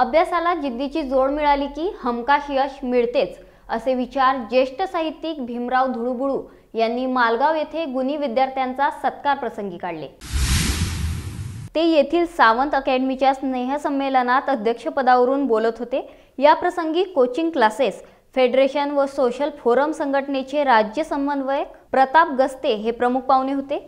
अभ्यासाला जिद्दीची जोड मिळाली की हमकाश यश मिळतेच असे विचार ज्येष्ठ साहित्यिक भीमराव धुळुबुळू यांनी मालगाव येथे गुणी विद्यार्थ्यांचा सत्कार प्रसंगी काढले ते येथील सावंत अकॅडमीच्या स्नेहसंमेलनात अध्यक्षपदावरून बोलत होते या प्रसंगी कोचिंग क्लासेस फेडरेशन व सोशल फोरम संघटनेचे राज्य समन्वयक प्रताप गस्ते हे प्रमुख पाहुणे होते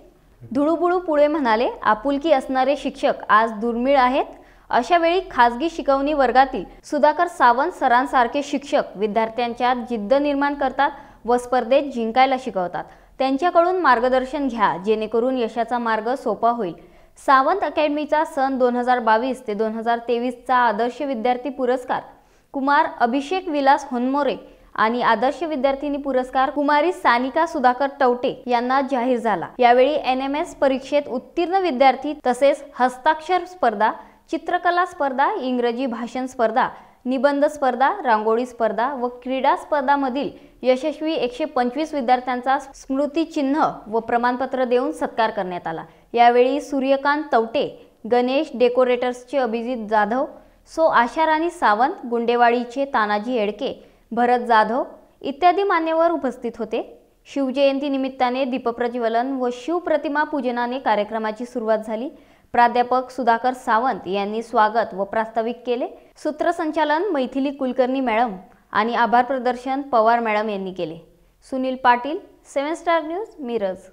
धुळुबुळू पुढे म्हणाले आपुलकी असणारे शिक्षक आज दुर्मिळ आहेत अशा वेळी खासगी शिकवणी वर्गातील सुधाकर सावंत सरांसारखे शिक्षक विद्यार्थ्यांच्या जिद्द निर्माण करतात व स्पर्धेत जिंकायला शिकवतात त्यांच्याकडून मार्गदर्शन घ्या जेणेकरून यशाचा मार्ग सोपा होईल सावंत अकॅडमीचा सन दोन हजार बावीस ते दोन हजार तेवीसचा आदर्श विद्यार्थी पुरस्कार कुमार अभिषेक विलास होनमोरे आणि आदर्श विद्यार्थिनी पुरस्कार कुमारी सानिका सुधाकर टवटे यांना जाहीर झाला यावेळी एन एम एस परीक्षेत उत्तीर्ण विद्यार्थी तसेच हस्ताक्षर स्पर्धा चित्रकला स्पर्धा इंग्रजी भाषण स्पर्धा निबंध स्पर्धा रांगोळी स्पर्धा व क्रीडा स्पर्धामधील यशस्वी एकशे पंचवीस विद्यार्थ्यांचा स्मृतीचिन्ह व प्रमाणपत्र देऊन सत्कार करण्यात आला यावेळी सूर्यकांत तवटे गणेश डेकोरेटर्सचे अभिजित जाधव सो आशाराणी सावंत गुंडेवाडीचे तानाजी येडके भरत जाधव इत्यादी मान्यवर उपस्थित होते शिवजयंती निमित्ताने दीपप्रज्वलन व शिवप्रतिमा पूजनाने कार्यक्रमाची सुरुवात झाली प्राध्यापक सुधाकर सावंत यांनी स्वागत व प्रास्ताविक केले सूत्रसंचालन मैथिली कुलकर्णी मॅडम आणि आभार प्रदर्शन पवार मॅडम यांनी केले Sunil Patil seven star news Miraj